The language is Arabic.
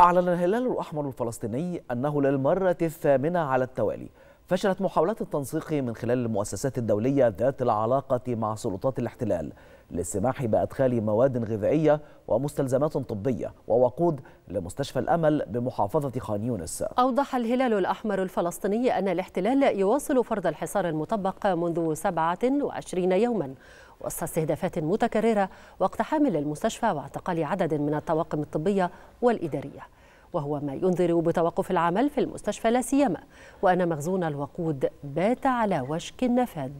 أعلن الهلال الأحمر الفلسطيني أنه للمرة الثامنة على التوالي فشلت محاولات التنسيق من خلال المؤسسات الدولية ذات العلاقة مع سلطات الاحتلال للسماح بأدخال مواد غذائية ومستلزمات طبية ووقود لمستشفى الأمل بمحافظة خان يونس أوضح الهلال الأحمر الفلسطيني أن الاحتلال يواصل فرض الحصار المطبق منذ 27 يوما وسط استهدافات متكررة واقتحام للمستشفى واعتقال عدد من الطواقم الطبية والإدارية وهو ما ينذر بتوقف العمل في المستشفى لا سيما وأن مخزون الوقود بات على وشك النفاذ